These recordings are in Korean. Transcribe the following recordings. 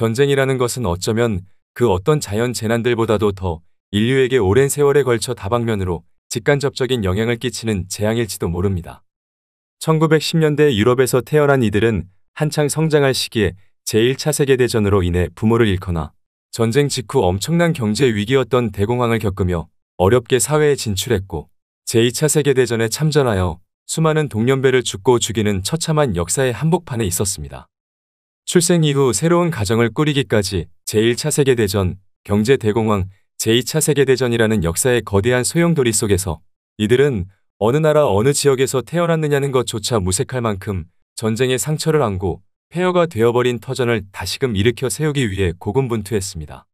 전쟁이라는 것은 어쩌면 그 어떤 자연 재난들보다도 더 인류에게 오랜 세월에 걸쳐 다방면으로 직간접적인 영향을 끼치는 재앙일지도 모릅니다. 1910년대 유럽에서 태어난 이들은 한창 성장할 시기에 제1차 세계대전으로 인해 부모를 잃거나 전쟁 직후 엄청난 경제 위기였던 대공황을 겪으며 어렵게 사회에 진출했고 제2차 세계대전에 참전하여 수많은 동년배를 죽고 죽이는 처참한 역사의 한복판에 있었습니다. 출생 이후 새로운 가정을 꾸리기까지 제1차 세계대전, 경제대공황, 제2차 세계대전이라는 역사의 거대한 소용돌이 속에서 이들은 어느 나라 어느 지역에서 태어났느냐는 것조차 무색할 만큼 전쟁의 상처를 안고 폐허가 되어버린 터전을 다시금 일으켜 세우기 위해 고군분투했습니다.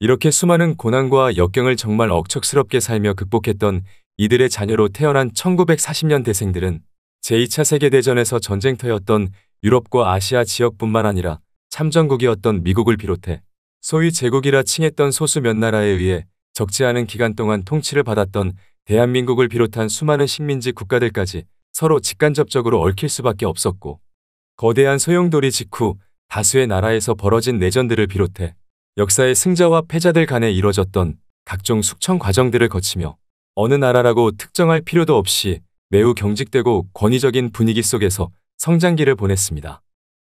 이렇게 수많은 고난과 역경을 정말 억척스럽게 살며 극복했던 이들의 자녀로 태어난 1940년대생들은 제2차 세계대전에서 전쟁터였던 유럽과 아시아 지역뿐만 아니라 참전국이었던 미국을 비롯해 소위 제국이라 칭했던 소수 몇 나라에 의해 적지 않은 기간 동안 통치를 받았던 대한민국을 비롯한 수많은 식민지 국가들까지 서로 직간접적으로 얽힐 수밖에 없었고 거대한 소용돌이 직후 다수의 나라에서 벌어진 내전들을 비롯해 역사의 승자와 패자들 간에 이뤄졌던 각종 숙청 과정들을 거치며 어느 나라라고 특정할 필요도 없이 매우 경직되고 권위적인 분위기 속에서 성장기를 보냈습니다.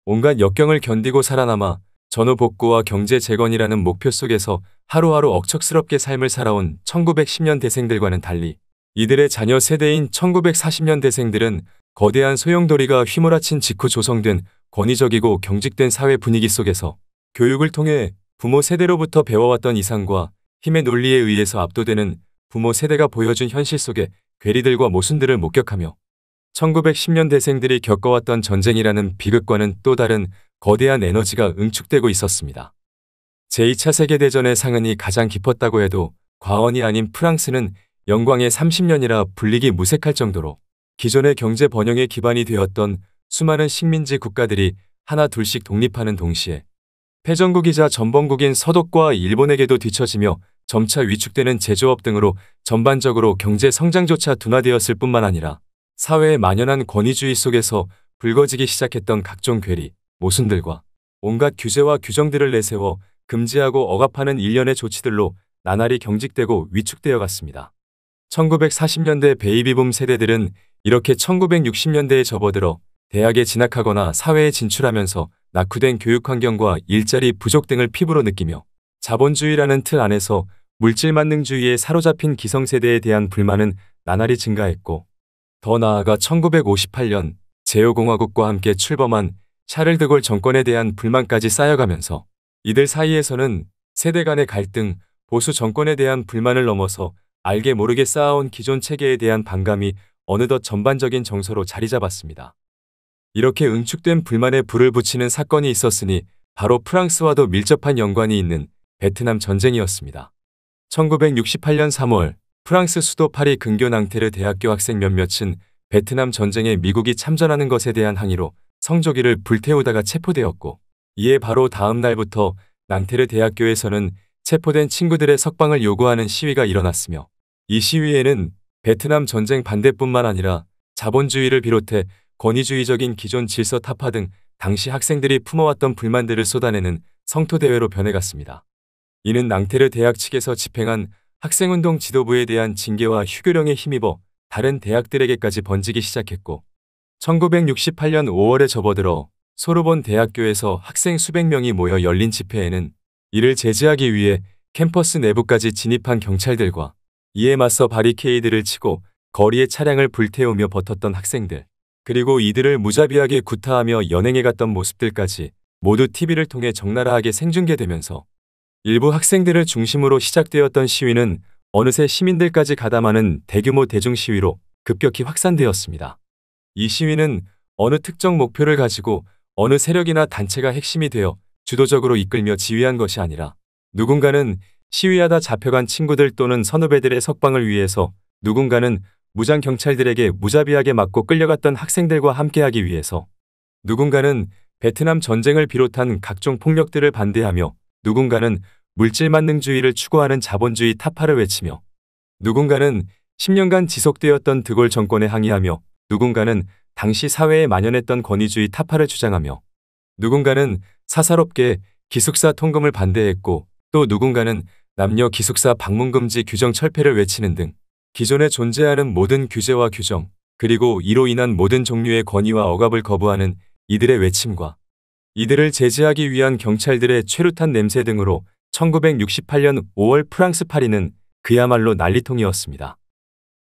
온갖 역경을 견디고 살아남아 전후 복구와 경제 재건이라는 목표 속에서 하루하루 억척스럽게 삶을 살아온 1910년 대생들과는 달리 이들의 자녀 세대인 1940년 대생들은 거대한 소용돌이가 휘몰아친 직후 조성된 권위적이고 경직된 사회 분위기 속에서 교육을 통해 부모 세대로부터 배워왔던 이상과 힘의 논리에 의해서 압도되는 부모 세대가 보여준 현실 속에 괴리들과 모순들을 목격하며 1910년 대생들이 겪어왔던 전쟁이라는 비극과는 또 다른 거대한 에너지가 응축되고 있었습니다. 제2차 세계대전의 상흔이 가장 깊었다고 해도 과언이 아닌 프랑스는 영광의 30년이라 불리기 무색할 정도로 기존의 경제 번영의 기반이 되었던 수많은 식민지 국가들이 하나 둘씩 독립하는 동시에 패전국이자 전범국인 서독과 일본에게도 뒤처지며 점차 위축되는 제조업 등으로 전반적으로 경제 성장조차 둔화되었을 뿐만 아니라 사회의 만연한 권위주의 속에서 불거지기 시작했던 각종 괴리, 모순들과 온갖 규제와 규정들을 내세워 금지하고 억압하는 일련의 조치들로 나날이 경직되고 위축되어 갔습니다. 1940년대 베이비붐 세대들은 이렇게 1960년대에 접어들어 대학에 진학하거나 사회에 진출하면서 낙후된 교육환경과 일자리 부족 등을 피부로 느끼며 자본주의라는 틀 안에서 물질만능주의에 사로잡힌 기성세대에 대한 불만은 나날이 증가했고 더 나아가 1958년 제후공화국과 함께 출범한 샤를드골 정권에 대한 불만까지 쌓여가면서 이들 사이에서는 세대 간의 갈등, 보수 정권에 대한 불만을 넘어서 알게 모르게 쌓아온 기존 체계에 대한 반감이 어느덧 전반적인 정서로 자리 잡았습니다. 이렇게 응축된 불만에 불을 붙이는 사건이 있었으니 바로 프랑스와도 밀접한 연관이 있는 베트남 전쟁이었습니다. 1968년 3월 프랑스 수도 파리 근교 낭테르 대학교 학생 몇몇은 베트남 전쟁에 미국이 참전하는 것에 대한 항의로 성조기를 불태우다가 체포되었고 이에 바로 다음 날부터 낭테르 대학교에서는 체포된 친구들의 석방을 요구하는 시위가 일어났으며 이 시위에는 베트남 전쟁 반대뿐만 아니라 자본주의를 비롯해 권위주의적인 기존 질서 타파 등 당시 학생들이 품어왔던 불만들을 쏟아내는 성토대회로 변해갔습니다. 이는 낭테르 대학 측에서 집행한 학생운동 지도부에 대한 징계와 휴교령에 힘입어 다른 대학들에게까지 번지기 시작했고 1968년 5월에 접어들어 소르본 대학교에서 학생 수백 명이 모여 열린 집회에는 이를 제지하기 위해 캠퍼스 내부까지 진입한 경찰들과 이에 맞서 바리케이드를 치고 거리에 차량을 불태우며 버텼던 학생들 그리고 이들을 무자비하게 구타하며 연행해 갔던 모습들까지 모두 TV를 통해 적나라하게 생중계되면서 일부 학생들을 중심으로 시작되었던 시위는 어느새 시민들까지 가담하는 대규모 대중 시위로 급격히 확산되었습니다. 이 시위는 어느 특정 목표를 가지고 어느 세력이나 단체가 핵심이 되어 주도적으로 이끌며 지휘한 것이 아니라 누군가는 시위하다 잡혀간 친구들 또는 선후배들의 석방을 위해서 누군가는 무장 경찰들에게 무자비하게 맞고 끌려갔던 학생들과 함께하기 위해서 누군가는 베트남 전쟁을 비롯한 각종 폭력들을 반대하며 누군가는 물질만능주의를 추구하는 자본주의 타파를 외치며 누군가는 10년간 지속되었던 드골 정권에 항의하며 누군가는 당시 사회에 만연했던 권위주의 타파를 주장하며 누군가는 사사롭게 기숙사 통금을 반대했고 또 누군가는 남녀 기숙사 방문금지 규정 철폐를 외치는 등 기존에 존재하는 모든 규제와 규정 그리고 이로 인한 모든 종류의 권위와 억압을 거부하는 이들의 외침과 이들을 제재하기 위한 경찰들의 최루탄 냄새 등으로 1968년 5월 프랑스 파리는 그야말로 난리통이었습니다.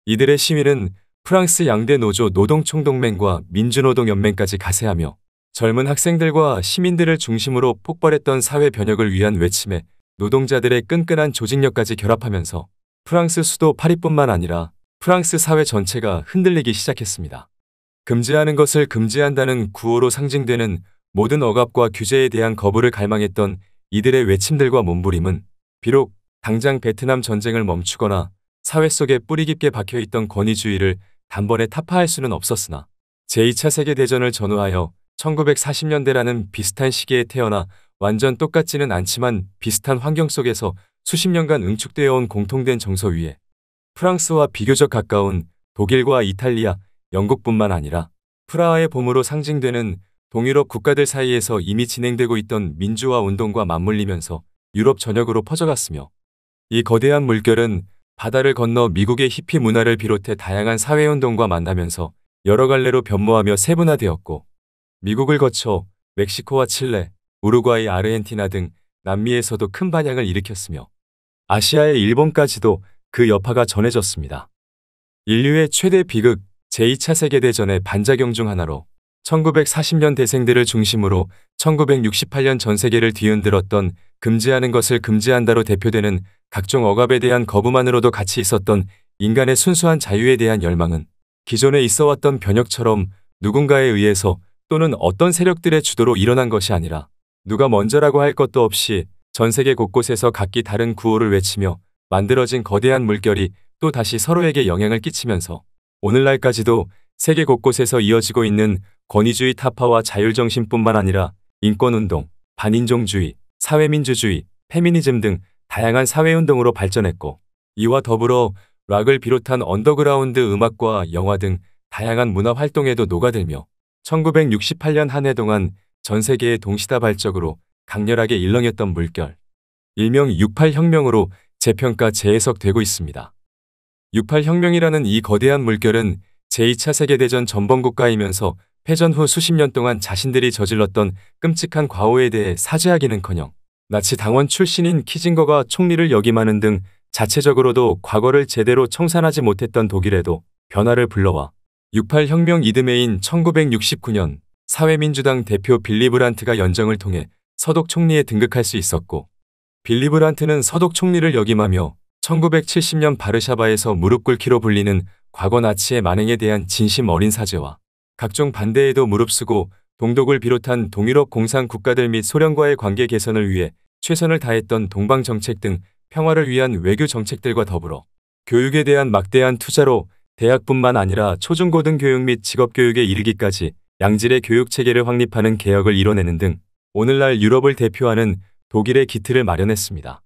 이들의 시위는 프랑스 양대 노조 노동총동맹과 민주노동연맹까지 가세하며 젊은 학생들과 시민들을 중심으로 폭발했던 사회 변혁을 위한 외침에 노동자들의 끈끈한 조직력까지 결합하면서 프랑스 수도 파리뿐만 아니라 프랑스 사회 전체가 흔들리기 시작했습니다. 금지하는 것을 금지한다는 구호로 상징되는 모든 억압과 규제에 대한 거부를 갈망했던 이들의 외침들과 몸부림은 비록 당장 베트남 전쟁을 멈추거나 사회 속에 뿌리 깊게 박혀있던 권위주의를 단번에 타파할 수는 없었으나 제2차 세계대전을 전후하여 1940년대라는 비슷한 시기에 태어나 완전 똑같지는 않지만 비슷한 환경 속에서 수십 년간 응축되어 온 공통된 정서 위에 프랑스와 비교적 가까운 독일과 이탈리아, 영국뿐만 아니라 프라하의 봄으로 상징되는 동유럽 국가들 사이에서 이미 진행되고 있던 민주화 운동과 맞물리면서 유럽 전역으로 퍼져갔으며 이 거대한 물결은 바다를 건너 미국의 히피 문화를 비롯해 다양한 사회운동과 만나면서 여러 갈래로 변모하며 세분화되었고 미국을 거쳐 멕시코와 칠레, 우루과이, 아르헨티나 등 남미에서도 큰 반향을 일으켰으며 아시아의 일본까지도 그 여파가 전해졌습니다. 인류의 최대 비극 제2차 세계대전의 반작용 중 하나로 1940년 대생들을 중심으로 1968년 전 세계를 뒤흔들었던 금지하는 것을 금지한다로 대표되는 각종 억압에 대한 거부만으로도 같이 있었던 인간의 순수한 자유에 대한 열망은 기존에 있어왔던 변혁처럼 누군가에 의해서 또는 어떤 세력들의 주도로 일어난 것이 아니라 누가 먼저라고 할 것도 없이 전 세계 곳곳에서 각기 다른 구호를 외치며 만들어진 거대한 물결이 또 다시 서로에게 영향을 끼치면서 오늘날까지도 세계 곳곳에서 이어지고 있는 권위주의 타파와 자율정신뿐만 아니라 인권운동, 반인종주의, 사회민주주의, 페미니즘 등 다양한 사회운동으로 발전했고 이와 더불어 락을 비롯한 언더그라운드 음악과 영화 등 다양한 문화활동에도 녹아들며 1968년 한 해 동안 전 세계의 동시다발적으로 강렬하게 일렁였던 물결, 일명 68혁명으로 재평가 재해석되고 있습니다. 68혁명이라는 이 거대한 물결은 제2차 세계대전 전범국가이면서 패전 후 수십 년 동안 자신들이 저질렀던 끔찍한 과오에 대해 사죄하기는커녕 나치 당원 출신인 키징거가 총리를 역임하는 등 자체적으로도 과거를 제대로 청산하지 못했던 독일에도 변화를 불러와 68혁명 이듬해인 1969년 사회민주당 대표 빌리브란트가 연정을 통해 서독 총리에 등극할 수 있었고 빌리브란트는 서독 총리를 역임하며 1970년 바르샤바에서 무릎 꿇기로 불리는 과거 나치의 만행에 대한 진심 어린 사죄와 각종 반대에도 무릅쓰고 동독을 비롯한 동유럽 공산 국가들 및 소련과의 관계 개선을 위해 최선을 다했던 동방정책 등 평화를 위한 외교 정책들과 더불어 교육에 대한 막대한 투자로 대학뿐만 아니라 초중고등 교육 및 직업교육에 이르기까지 양질의 교육체계를 확립하는 개혁을 이뤄내는 등 오늘날 유럽을 대표하는 독일의 기틀을 마련했습니다.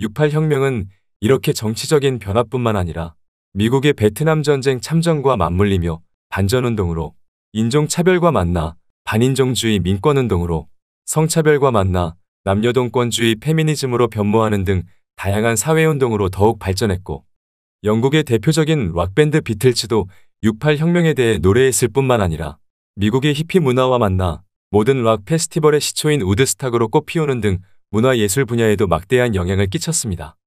68혁명은 이렇게 정치적인 변화뿐만 아니라 미국의 베트남 전쟁 참전과 맞물리며 반전운동으로 인종차별과 만나 반인종주의 민권운동으로 성차별과 만나 남녀동권주의 페미니즘으로 변모하는 등 다양한 사회운동으로 더욱 발전했고 영국의 대표적인 락밴드 비틀즈도 68혁명에 대해 노래했을 뿐만 아니라 미국의 히피 문화와 만나 모든 락 페스티벌의 시초인 우드스탁으로 꽃피우는 등 문화예술 분야에도 막대한 영향을 끼쳤습니다.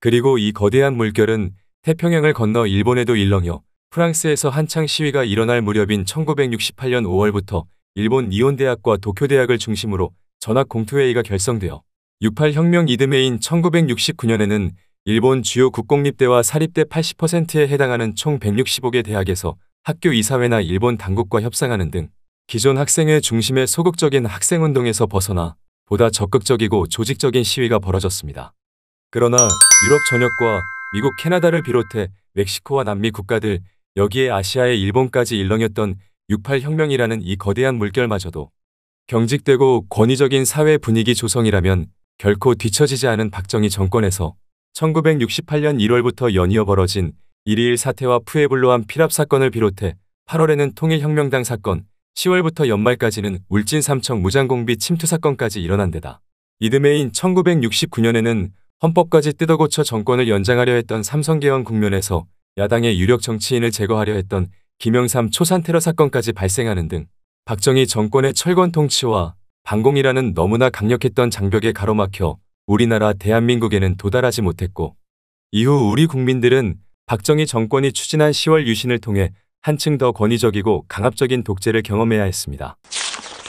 그리고 이 거대한 물결은 태평양을 건너 일본에도 일렁여 프랑스에서 한창 시위가 일어날 무렵인 1968년 5월부터 일본 니온대학과 도쿄대학을 중심으로 전학공토회의가 결성되어 68혁명 이듬해인 1969년에는 일본 주요 국공립대와 사립대 80%에 해당하는 총 165개 대학에서 학교 이사회나 일본 당국과 협상하는 등 기존 학생회 중심의 소극적인 학생운동에서 벗어나 보다 적극적이고 조직적인 시위가 벌어졌습니다. 그러나 유럽 전역과 미국 캐나다를 비롯해 멕시코와 남미 국가들 여기에 아시아의 일본까지 일렁였던 68혁명이라는 이 거대한 물결마저도 경직되고 권위적인 사회 분위기 조성이라면 결코 뒤처지지 않은 박정희 정권에서 1968년 1월부터 연이어 벌어진 1.2.1 사태와 푸에블로한필압 사건을 비롯해 8월에는 통일혁명당 사건, 10월부터 연말까지는 울진 삼청 무장공비 침투 사건까지 일어난 데다. 이듬해인 1969년에는 헌법까지 뜯어고쳐 정권을 연장하려 했던 삼성개헌 국면에서 야당의 유력 정치인을 제거하려 했던 김영삼 초산 테러 사건까지 발생하는 등 박정희 정권의 철권 통치와 반공이라는 너무나 강력했던 장벽에 가로막혀 우리나라 대한민국에는 도달하지 못했고 이후 우리 국민들은 박정희 정권이 추진한 10월 유신을 통해 한층 더 권위적이고 강압적인 독재를 경험해야 했습니다.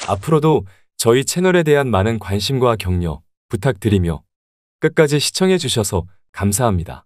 앞으로도 저희 채널에 대한 많은 관심과 격려 부탁드리며 끝까지 시청해 주셔서 감사합니다.